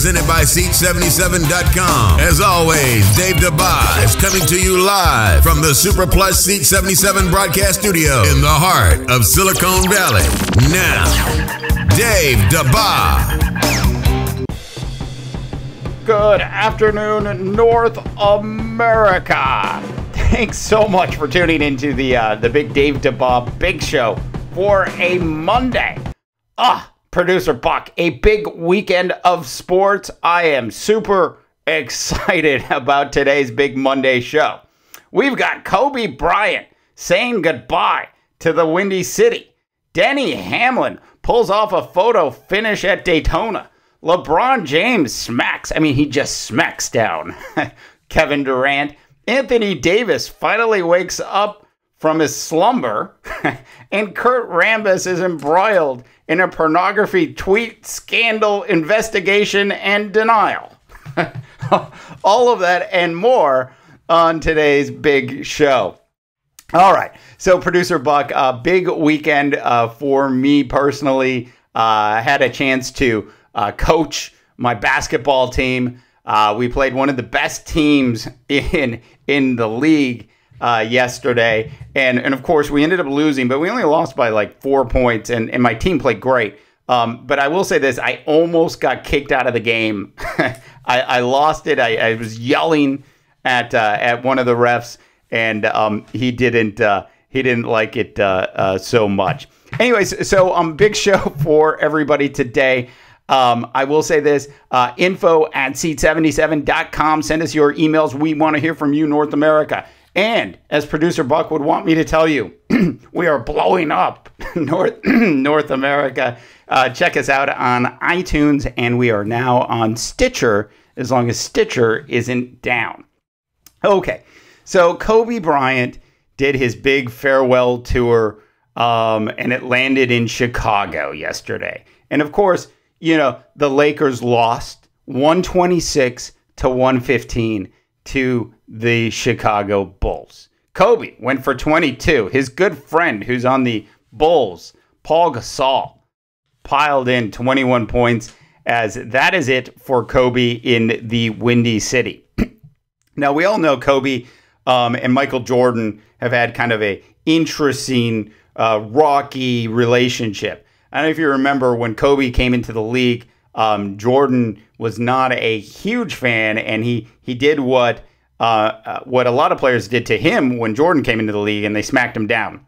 presented by Seat77.com. As always, Dave DeBoz is coming to you live from the Super Plus Seat 77 broadcast studio in the heart of Silicon Valley. Now, Dave DeBoz. Good afternoon, North America. Thanks so much for tuning into the uh, the Big Dave DeBob Big Show for a Monday. Ah, producer Buck. A big weekend of sports. I am super excited about today's big Monday show. We've got Kobe Bryant saying goodbye to the Windy City. Denny Hamlin pulls off a photo finish at Daytona. LeBron James smacks, I mean, he just smacks down Kevin Durant. Anthony Davis finally wakes up from his slumber, and Kurt Rambis is embroiled in a pornography tweet scandal investigation and denial. All of that and more on today's big show. All right. So, producer Buck, a big weekend uh, for me personally. Uh, I had a chance to uh, coach my basketball team. Uh, we played one of the best teams in in the league uh, yesterday, and and of course we ended up losing, but we only lost by like four points, and and my team played great. Um, but I will say this: I almost got kicked out of the game. I, I, lost it. I, I was yelling at uh, at one of the refs, and um, he didn't uh, he didn't like it uh, uh so much. Anyways, so um, big show for everybody today. Um, I will say this uh, info at seat77.com. Send us your emails. We want to hear from you, North America. And as producer Buck would want me to tell you, we are blowing up North North America. Uh, check us out on iTunes, and we are now on Stitcher as long as Stitcher isn't down. Okay, so Kobe Bryant did his big farewell tour, um, and it landed in Chicago yesterday. And of course, you know the Lakers lost 126 to 115 to the Chicago Bulls. Kobe went for 22. His good friend, who's on the Bulls, Paul Gasol, piled in 21 points, as that is it for Kobe in the Windy City. now, we all know Kobe um, and Michael Jordan have had kind of a interesting, uh, rocky relationship. I don't know if you remember when Kobe came into the league, um, Jordan was not a huge fan, and he he did what uh, uh, what a lot of players did to him when Jordan came into the league and they smacked him down.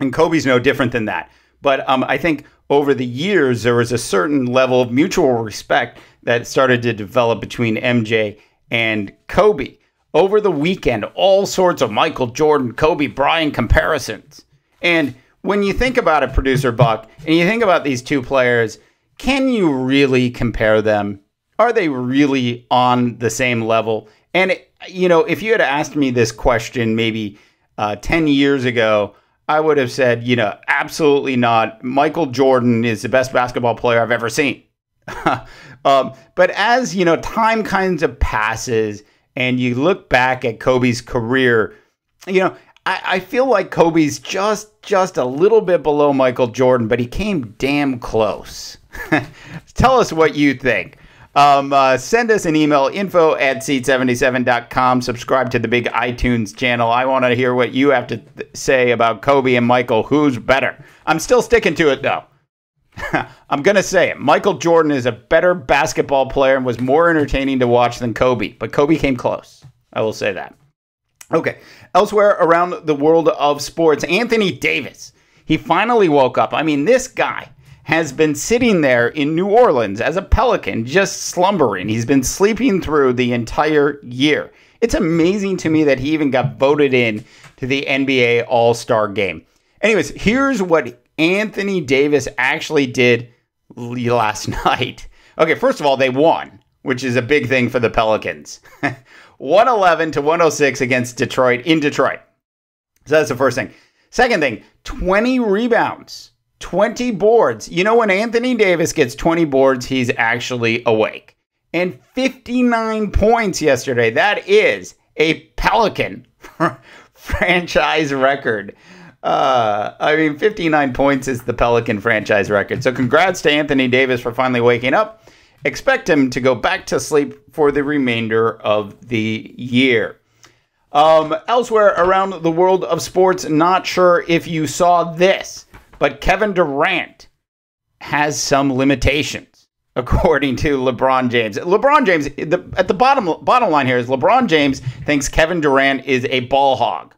And Kobe's no different than that. But um, I think over the years, there was a certain level of mutual respect that started to develop between MJ and Kobe. Over the weekend, all sorts of Michael Jordan, Kobe Bryant comparisons. And when you think about it, producer Buck, and you think about these two players, can you really compare them? Are they really on the same level? And you know, if you had asked me this question maybe uh, 10 years ago, I would have said, you know, absolutely not. Michael Jordan is the best basketball player I've ever seen. um, but as, you know, time kinds of passes and you look back at Kobe's career, you know, I, I feel like Kobe's just just a little bit below Michael Jordan, but he came damn close. Tell us what you think. Um, uh, send us an email, info at seat77.com. Subscribe to the big iTunes channel. I want to hear what you have to say about Kobe and Michael. Who's better? I'm still sticking to it, though. I'm going to say it. Michael Jordan is a better basketball player and was more entertaining to watch than Kobe, but Kobe came close. I will say that. Okay. Elsewhere around the world of sports, Anthony Davis. He finally woke up. I mean, this guy has been sitting there in New Orleans as a pelican, just slumbering. He's been sleeping through the entire year. It's amazing to me that he even got voted in to the NBA All Star game. Anyways, here's what Anthony Davis actually did last night. Okay, first of all, they won, which is a big thing for the Pelicans 111 to 106 against Detroit in Detroit. So that's the first thing. Second thing, 20 rebounds. 20 boards. You know, when Anthony Davis gets 20 boards, he's actually awake. And 59 points yesterday. That is a Pelican franchise record. Uh, I mean, 59 points is the Pelican franchise record. So, congrats to Anthony Davis for finally waking up. Expect him to go back to sleep for the remainder of the year. Um, elsewhere around the world of sports, not sure if you saw this. But Kevin Durant has some limitations, according to LeBron James. LeBron James, the, at the bottom bottom line here is LeBron James thinks Kevin Durant is a ball hog.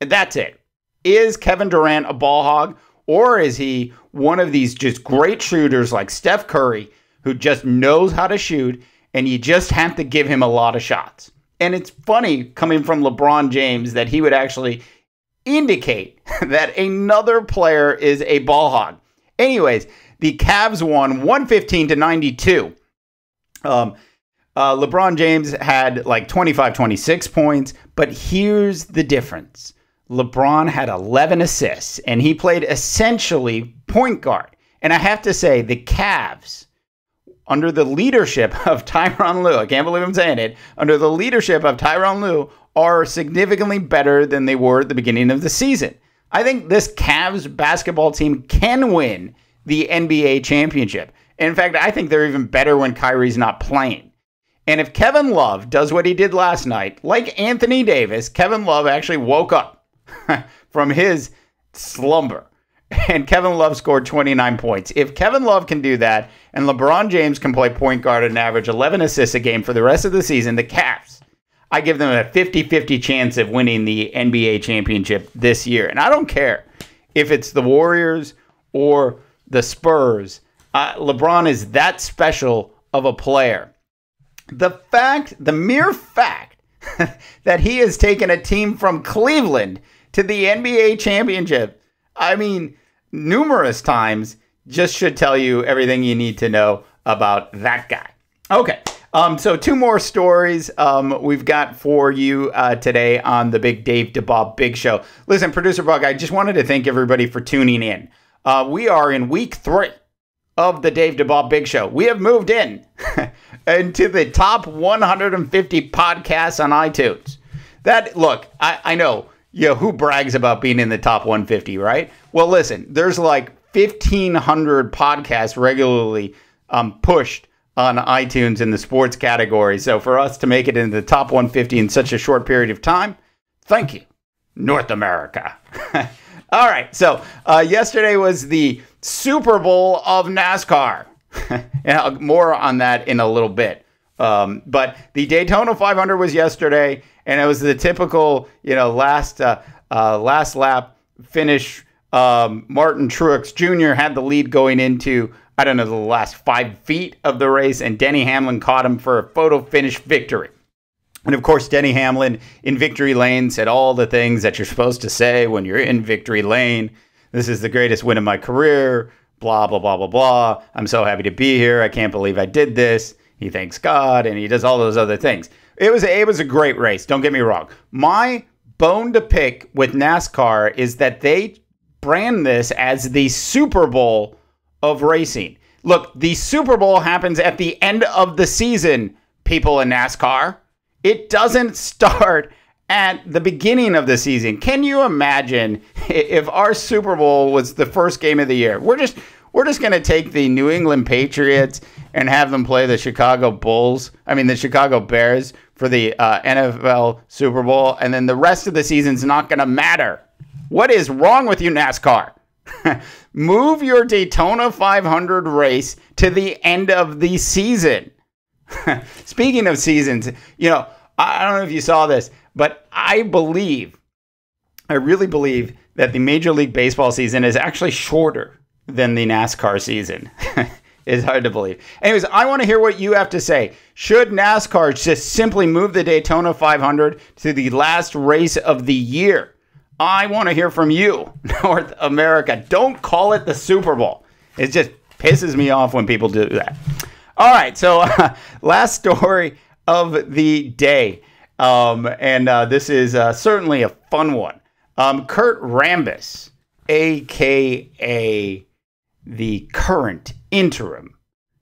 That's it. Is Kevin Durant a ball hog, or is he one of these just great shooters like Steph Curry who just knows how to shoot, and you just have to give him a lot of shots? And it's funny coming from LeBron James that he would actually indicate that another player is a ball hog. Anyways, the Cavs won 115 to 92. Um, uh, LeBron James had like 25, 26 points, but here's the difference LeBron had 11 assists, and he played essentially point guard. And I have to say, the Cavs under the leadership of Tyron Lue, I can't believe I'm saying it, under the leadership of Tyron Lue are significantly better than they were at the beginning of the season. I think this Cavs basketball team can win the NBA championship. in fact, I think they're even better when Kyrie's not playing. And if Kevin Love does what he did last night, like Anthony Davis, Kevin Love actually woke up from his slumber and Kevin Love scored 29 points. If Kevin Love can do that and LeBron James can play point guard and average 11 assists a game for the rest of the season, the Caps, I give them a 50 50 chance of winning the NBA championship this year. And I don't care if it's the Warriors or the Spurs, uh, LeBron is that special of a player. The fact, the mere fact that he has taken a team from Cleveland to the NBA championship I mean, numerous times, just should tell you everything you need to know about that guy. Okay. Um, so two more stories um, we've got for you uh, today on the Big Dave DeBob Big Show. Listen, producer Bug, I just wanted to thank everybody for tuning in. Uh, we are in week three of the Dave DeBob Big Show. We have moved in into the top 150 podcasts on iTunes. That look, I, I know yeah, who brags about being in the top 150, right? Well, listen, there's like 1,500 podcasts regularly um, pushed on iTunes in the sports category. So for us to make it into the top 150 in such a short period of time, thank you, North America. All right. So uh, yesterday was the Super Bowl of NASCAR. and more on that in a little bit. Um, but the Daytona 500 was yesterday, and it was the typical, you know, last uh, uh, last lap finish. Um, Martin Truex Jr. had the lead going into I don't know the last five feet of the race, and Denny Hamlin caught him for a photo finish victory. And of course, Denny Hamlin in victory lane said all the things that you're supposed to say when you're in victory lane. This is the greatest win of my career. Blah blah blah blah blah. I'm so happy to be here. I can't believe I did this he thanks God and he does all those other things. It was a, it was a great race. Don't get me wrong. My bone to pick with NASCAR is that they brand this as the Super Bowl of racing. Look, the Super Bowl happens at the end of the season, people in NASCAR. It doesn't start at the beginning of the season. Can you imagine if our Super Bowl was the first game of the year? We're just we're just going to take the New England Patriots and have them play the Chicago Bulls. I mean, the Chicago Bears for the uh, NFL Super Bowl, and then the rest of the season's not going to matter. What is wrong with you, NASCAR? Move your Daytona 500 race to the end of the season. Speaking of seasons, you know, I don't know if you saw this, but I believe, I really believe that the Major League Baseball season is actually shorter than the NASCAR season. it's hard to believe. Anyways, I want to hear what you have to say. Should NASCAR just simply move the Daytona 500 to the last race of the year? I want to hear from you, North America. Don't call it the Super Bowl. It just pisses me off when people do that. All right, so uh, last story of the day. Um, and uh, this is uh, certainly a fun one. Um, Kurt Rambis, aka the current interim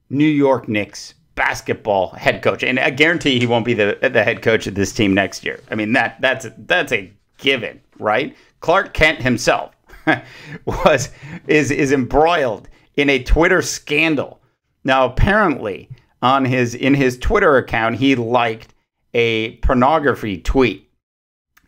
New York Knicks basketball head coach, and I guarantee he won't be the the head coach of this team next year. I mean that that's a, that's a given, right? Clark Kent himself was is is embroiled in a Twitter scandal. Now apparently on his in his Twitter account he liked a pornography tweet,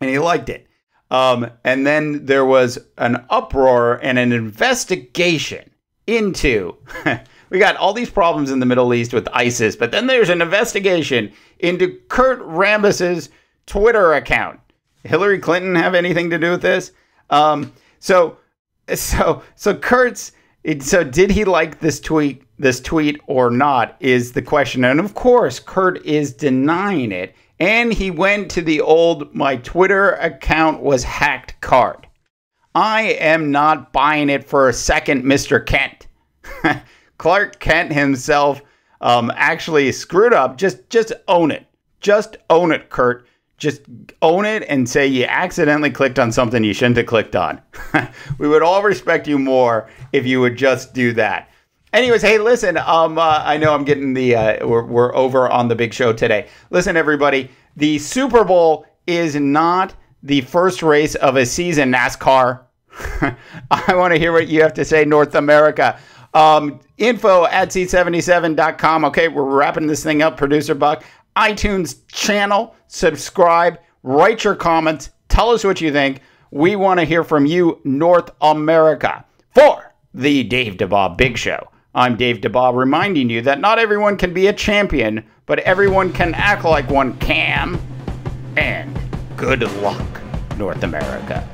and he liked it. Um, and then there was an uproar and an investigation into. we got all these problems in the Middle East with ISIS, but then there's an investigation into Kurt Rambis's Twitter account. Hillary Clinton have anything to do with this? Um, so, so, so Kurt's. So, did he like this tweet? This tweet or not is the question, and of course, Kurt is denying it. And he went to the old "my Twitter account was hacked" card. I am not buying it for a second, Mr. Kent. Clark Kent himself um, actually screwed up. Just just own it. Just own it, Kurt. Just own it and say you accidentally clicked on something you shouldn't have clicked on. we would all respect you more if you would just do that. Anyways, hey, listen. Um, uh, I know I'm getting the uh, we're, we're over on the big show today. Listen, everybody, the Super Bowl is not the first race of a season, NASCAR. I want to hear what you have to say, North America. Um, info at c77.com. Okay, we're wrapping this thing up, producer Buck. iTunes channel, subscribe, write your comments, tell us what you think. We want to hear from you, North America. For the Dave DeBob Big Show, I'm Dave DeBob reminding you that not everyone can be a champion, but everyone can act like one can. And Good luck, North America.